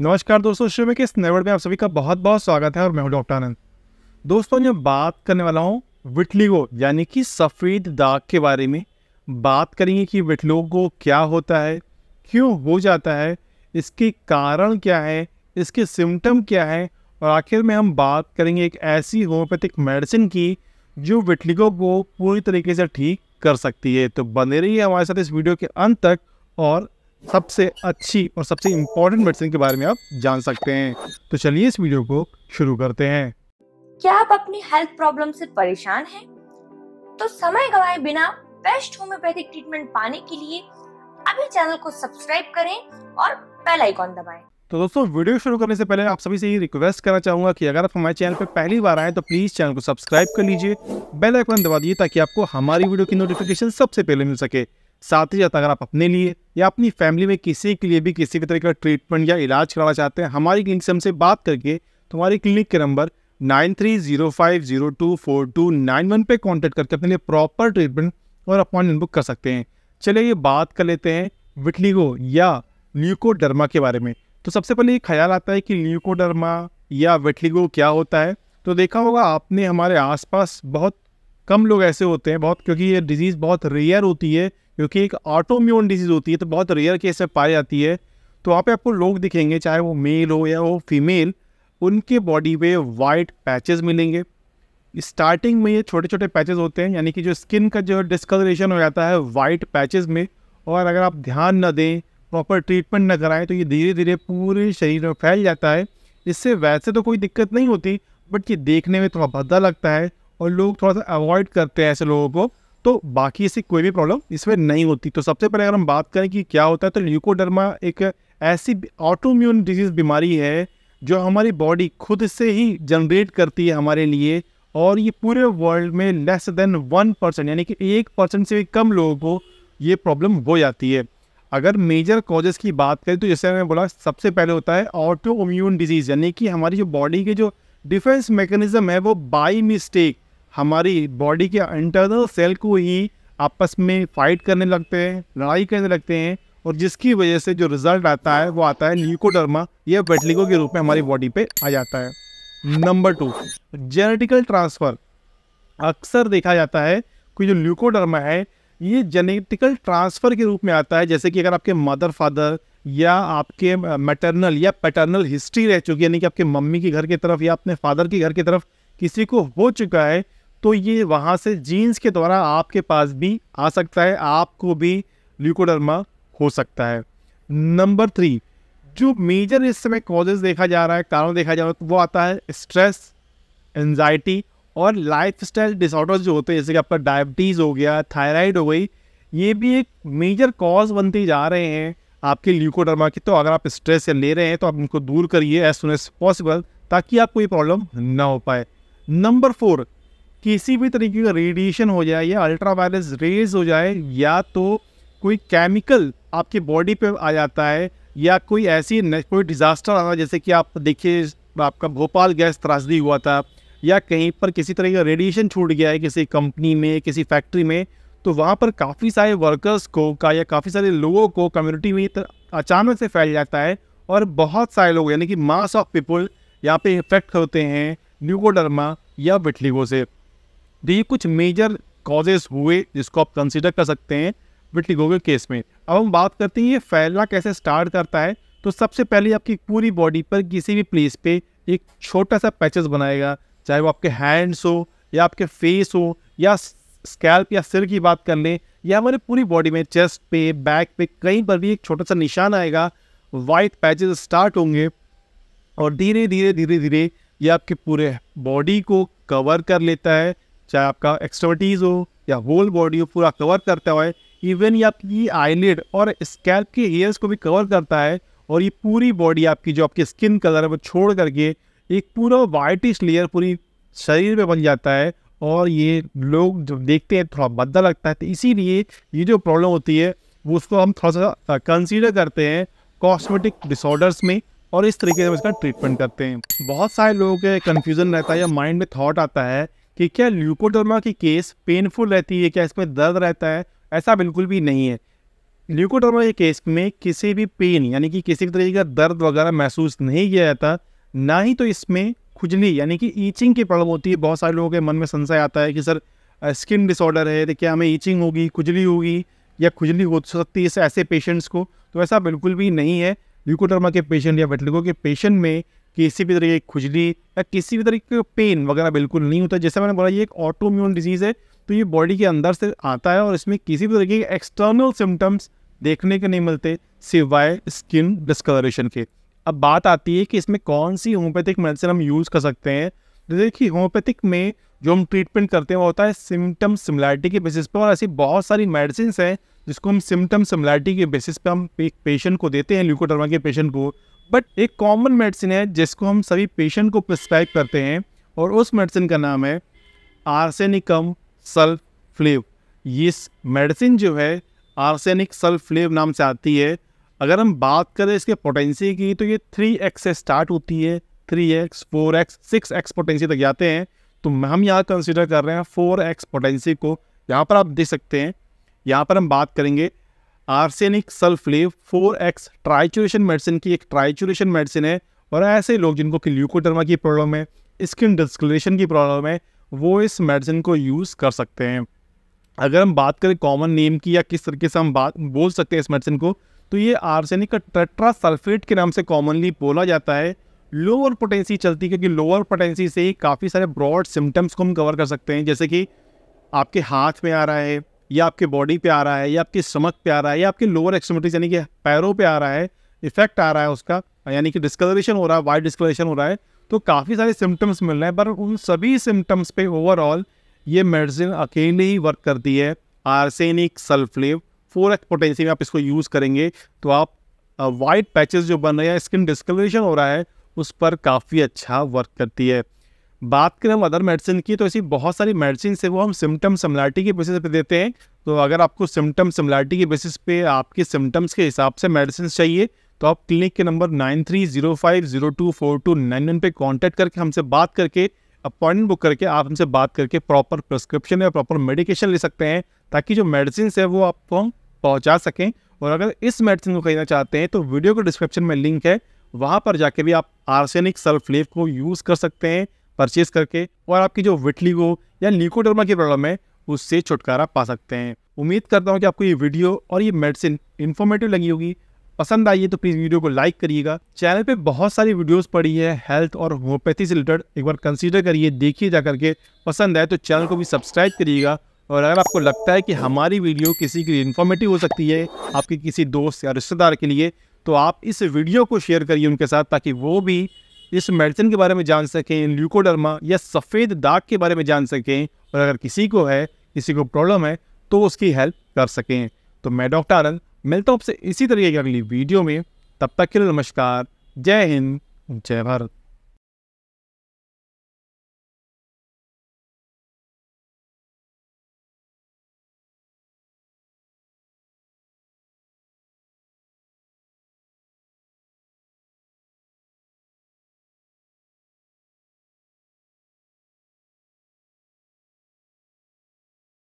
नमस्कार दोस्तों शिव के इस नेवर्ड में आप सभी का बहुत बहुत स्वागत है और मैं हूं डॉक्टर आनंद दोस्तों मैं बात करने वाला हूं विटलीगो यानी कि सफ़ेद दाग के बारे में बात करेंगे कि विटलोगो क्या होता है क्यों हो जाता है इसके कारण क्या है इसके सिम्टम क्या है और आखिर में हम बात करेंगे एक ऐसी होम्योपैथिक मेडिसिन की जो विटलीगो को पूरी तरीके से ठीक कर सकती है तो बने रहिए हमारे साथ इस वीडियो के अंत तक और सबसे अच्छी और सबसे इम्पोर्टेंट मेडिसिन के बारे में आप जान सकते हैं तो चलिए इस वीडियो को शुरू करते हैं क्या आप अपनी हेल्थ प्रॉब्लम से परेशान हैं? तो समय गवाए बिना बेस्ट होम्योपैथिक ट्रीटमेंट पाने के लिए अभी चैनल को सब्सक्राइब करें और बेल आइकॉन दबाएं। तो दोस्तों वीडियो शुरू करने से पहले आप सभी से ये रिक्वेस्ट करना चाहूंगा कि अगर आप हमारे चैनल पर पहली बार आए तो प्लीज़ चैनल को सब्सक्राइब कर लीजिए बेल आइकॉन दबा दिए ताकि आपको हमारी वीडियो की नोटिफिकेशन सबसे पहले मिल सके साथ ही साथ अगर आप अपने लिए या अपनी फैमिली में किसी के लिए भी किसी भी तरह का ट्रीटमेंट या इलाज कराना चाहते हैं हमारी क्लिनिक से हमसे बात करके तो हमारी क्लिनिक के number nine three zero five zero two four two nine one पर कॉन्टैक्ट करके अपने लिए प्रॉपर ट्रीटमेंट और अपॉइंटमेंट बुक कर सकते हैं चलिए ये बात कर लेते हैं विटलीगो या ल्यूकोडर्मा के बारे में तो सबसे पहले ये ख्याल आता है कि ल्यूकोडर्मा या विटलीगो क्या होता है तो देखा होगा आपने हमारे आसपास बहुत कम लोग ऐसे होते हैं बहुत क्योंकि ये डिज़ीज़ बहुत रेयर होती है क्योंकि एक ऑटोम्यून डिजीज़ होती है तो बहुत रेयर केस में पाई जाती है तो वहाँ पे आपको लोग दिखेंगे चाहे वो मेल हो या वो फीमेल उनके बॉडी पे वाइट पैचेस मिलेंगे स्टार्टिंग में ये छोटे छोटे पैचेस होते हैं यानी कि जो स्किन का जो डिस्कलरेशन हो जाता है वाइट पैचेस में और अगर आप ध्यान न दें प्रॉपर ट्रीटमेंट न कराएं तो ये धीरे धीरे पूरे शरीर में फैल जाता है इससे वैसे तो कोई दिक्कत नहीं होती बट ये देखने में थोड़ा भद्दा लगता है और लोग थोड़ा सा अवॉइड करते हैं ऐसे लोगों को तो बाकी ऐसी कोई भी प्रॉब्लम इसमें नहीं होती तो सबसे पहले अगर हम बात करें कि क्या होता है तो ल्यूकोडर्मा एक ऐसी ऑटोम्यून डिजीज़ बीमारी है जो हमारी बॉडी खुद से ही जनरेट करती है हमारे लिए और ये पूरे वर्ल्ड में लेस देन वन परसेंट यानी कि एक परसेंट से भी कम लोगों को ये प्रॉब्लम हो जाती है अगर मेजर कॉजेज़ की बात करें तो जैसे मैंने बोला सबसे पहले होता है ऑटो इम्यून डिजीज़ यानी कि हमारी जो बॉडी के जो डिफेंस मैकेनिज़्म है वो बाई मिस्टेक हमारी बॉडी के इंटरनल सेल को ही आपस में फाइट करने लगते हैं लड़ाई करने लगते हैं और जिसकी वजह से जो रिजल्ट आता है वो आता है ल्यूकोडर्मा या बेटलिको के रूप में हमारी बॉडी पे आ जाता है नंबर टू जेनेटिकल ट्रांसफ़र अक्सर देखा जाता है कि जो ल्यूकोडर्मा है ये जेनेटिकल ट्रांसफ़र के रूप में आता है जैसे कि अगर आपके मदर फादर या आपके मैटरनल या पैटर्नल हिस्ट्री रह चुकी है यानी कि आपके मम्मी के घर की तरफ या अपने फादर के घर की तरफ किसी को हो चुका है तो ये वहाँ से जीन्स के द्वारा आपके पास भी आ सकता है आपको भी ल्यूकोडर्मा हो सकता है नंबर थ्री जो मेजर इस समय कॉजेज देखा जा रहा है कारण देखा जा रहा है तो वो आता है स्ट्रेस एनजाइटी और लाइफ स्टाइल डिसऑर्डर्स जो होते हैं जैसे कि आपका डायबिटीज़ हो गया थायराइड हो गई ये भी एक मेजर कॉज बनते जा रहे हैं आपके ल्यूकोडर्मा की तो अगर आप स्ट्रेस ले रहे हैं तो आप उनको दूर करिए एज सुन एज पॉसिबल ताकि आपको ये प्रॉब्लम ना हो पाए नंबर फोर किसी भी तरीके का रेडिएशन हो जाए या अल्ट्रा वायरस रेज हो जाए या तो कोई केमिकल आपके बॉडी पे आ जाता है या कोई ऐसी कोई डिज़ास्टर आता है जैसे कि आप देखिए आपका भोपाल गैस त्रासदी हुआ था या कहीं पर किसी तरह का रेडिएशन छूट गया है किसी कंपनी में किसी फैक्ट्री में तो वहाँ पर काफ़ी सारे वर्कर्स को का या काफ़ी सारे लोगों को कम्युनिटी में अचानक से फैल जाता है और बहुत सारे लोग यानी कि मास ऑफ पीपल यहाँ पे इफेक्ट होते हैं न्यूकोडर्मा या विटलीगो से तो ये कुछ मेजर कॉजेज हुए जिसको आप कंसिडर कर सकते हैं विटिगो के केस में अब हम बात करते हैं ये फैलना कैसे स्टार्ट करता है तो सबसे पहले आपकी पूरी बॉडी पर किसी भी प्लेस पे एक छोटा सा पैचेस बनाएगा चाहे वो आपके हैंड्स हो या आपके फेस हो या स्कैल्प या सिर की बात कर लें या हमारे पूरी बॉडी में चेस्ट पे बैक पे कहीं पर भी एक छोटा सा निशान आएगा वाइट पैचेस स्टार्ट होंगे और धीरे धीरे धीरे धीरे ये आपके पूरे बॉडी को कवर कर लेता है चाहे आपका एक्सट्रोटीज हो या होल बॉडी हो पूरा कवर करता है इवन ये आपकी आईलेड और स्कैल्प के हेयर्स को भी कवर करता है और ये पूरी बॉडी आपकी जो आपकी स्किन कलर है वो छोड़ करके एक पूरा वाइटिश लेयर पूरी शरीर में बन जाता है और ये लोग जब देखते हैं थोड़ा बदला लगता है तो इसीलिए ये जो प्रॉब्लम होती है वो उसको हम थोड़ा सा कंसीडर करते हैं कॉस्मेटिक डिसऑर्डर्स में और इस तरीके से इसका ट्रीटमेंट करते हैं बहुत सारे लोगों के कन्फ्यूज़न रहता है या माइंड में थाट आता है कि क्या ल्यूकोडर्मा की केस पेनफुल रहती है क्या इसमें दर्द रहता है ऐसा बिल्कुल भी नहीं है ल्यूकोडर्मा के केस में किसी भी पेन यानी कि किसी भी तरीके का दर्द वगैरह महसूस नहीं किया जाता ना ही तो इसमें खुजली यानी कि ईचिंग की प्रॉब्लम होती है बहुत सारे लोगों के मन में संशय आता है कि सर स्किन डिसऑर्डर है तो क्या हमें ईचिंग होगी खुजली होगी या खुजली हो सकती है ऐसे पेशेंट्स को तो ऐसा बिल्कुल भी नहीं है ल्यूकोडर्मा के पेशेंट या वेटलिगो के पेशेंट में किसी भी तरीके की खुजली या किसी भी तरीके का पेन वगैरह बिल्कुल नहीं होता जैसे मैंने बोला ये एक ऑटोम्यून डिजीज़ है तो ये बॉडी के अंदर से आता है और इसमें किसी भी तरीके के एक्सटर्नल सिम्टम्स देखने के नहीं मिलते सिवाय स्किन डिस्कलरेशन के अब बात आती है कि इसमें कौन सी होम्योपैथिक मेडिसिन हम यूज़ कर सकते हैं जैसे कि होम्योपैथिक में जो हम ट्रीटमेंट करते हैं वो होता है सिम्टम सिमिलैरिटी के बेसिस पर और ऐसी बहुत सारी मेडिसिन हैं जिसको हम सिम्टम सिमिलैरिटी के बेसिस पर हम एक पेशेंट को देते हैं ल्यूकोटर्मा के पेशेंट को बट एक कॉमन मेडिसिन है जिसको हम सभी पेशेंट को प्रिस्क्राइब करते हैं और उस मेडिसिन का नाम है आर्सेनिकम सल्फ फ्लेव ये मेडिसिन जो है आर्सेनिक सल्फ फ्लेव नाम से आती है अगर हम बात करें इसके पोटेंसी की तो ये थ्री एक्स से स्टार्ट होती है three X four X six X potency तक जाते हैं तो हम यहाँ कंसिडर कर रहे हैं फोर एक्स पोटेंसी को यहाँ पर आप देख सकते हैं यहाँ पर हम बात करेंगे arsenic sulph flav four X trituration medicine की एक ट्राइचुरेशन मेडिसिन है और ऐसे लोग जिनको कि ल्यूकोडर्मा की प्रॉब्लम है स्किन डिस्कलेशन की प्रॉब्लम है वो इस मेडिसिन को यूज़ कर सकते हैं अगर हम बात करें कॉमन नेम की या किस तरीके से हम बात बोल सकते हैं इस मेडिसिन को तो ये आर्सेनिक का टेट्रा सल्फेट के नाम से कॉमनली बोला जाता है लोअर पोटेंसी चलती है क्योंकि लोअर पोटेंसी से ही काफ़ी सारे ब्रॉड सिम्टम्स को हम कवर कर सकते हैं जैसे कि आपके हाथ में आ रहा है या आपके बॉडी पे आ रहा है या आपकी स्टमक पे आ रहा है या आपके लोअर एक्सट्रीमिटीज यानी कि पैरों पे आ रहा है इफेक्ट आ रहा है उसका यानी कि डिस्कलरेशन हो रहा है वाइट डिस्कलरेशन हो रहा है तो काफ़ी सारे सिम्टम्स मिल रहे हैं पर उन सभी सिम्टम्स पे ओवरऑल ये मेडिसिन अकेले ही वर्क करती है आर्सेनिक सल्फ्लेव फोर एक्स पोटेंशियम में आप इसको यूज़ करेंगे तो आप वाइट uh, पैचेस जो बन रहे हैं स्किन डिस्कलरेशन हो रहा है उस पर काफ़ी अच्छा वर्क करती है बात करें हम अदर मेडिसिन की तो ऐसी बहुत सारी मेडिसिन से वो हम सिम्टम सिमिलरिटी के बेसिस पे देते हैं तो अगर आपको सिम्टम सिमिलरिटी के बेसिस पे आपके सिम्टम्स के हिसाब से मेडिसिन चाहिए तो आप क्लिनिक के number nine three zero five zero two four two nine one पर कॉन्टैक्ट करके हमसे बात करके अपॉइंटमेंट बुक करके आप हमसे बात करके प्रॉपर प्रिस्क्रिप्शन या प्रॉपर मेडिकेशन ले सकते हैं ताकि जो मेडिसिन है वो आपको हम पहुँचा सकें और अगर इस मेडिसिन को खरीदना चाहते हैं तो वीडियो के डिस्क्रिप्शन में लिंक है वहाँ पर जाके भी आप आर्सेनिक लेव को यूज़ कर सकते हैं परचेज करके और आपकी जो विटलीगो या निकोडर्मा की प्रॉब्लम है उससे छुटकारा पा सकते हैं उम्मीद करता हूँ कि आपको ये वीडियो और ये मेडिसिन इन्फॉर्मेटिव लगी होगी पसंद आई है तो प्लीज़ वीडियो को लाइक करिएगा चैनल पे बहुत सारी वीडियोस पड़ी है हेल्थ और होम्योपैथी से रिलेटेड एक बार कंसीडर करिए देखिए जा करके पसंद आए तो चैनल को भी सब्सक्राइब करिएगा और अगर आपको लगता है कि हमारी वीडियो किसी के लिए इन्फॉर्मेटिव हो सकती है आपके किसी दोस्त या रिश्तेदार के लिए तो आप इस वीडियो को शेयर करिए उनके साथ ताकि वो भी इस मेडिसिन के बारे में जान सकें ल्यूकोडर्मा या सफ़ेद दाग के बारे में जान सकें और अगर किसी को है किसी को प्रॉब्लम है तो उसकी हेल्प कर सकें तो मैं डॉक्टर आनंद मिलता हूँ आपसे इसी तरीके की अगली वीडियो में तब तक के लिए नमस्कार जय हिंद जय भारत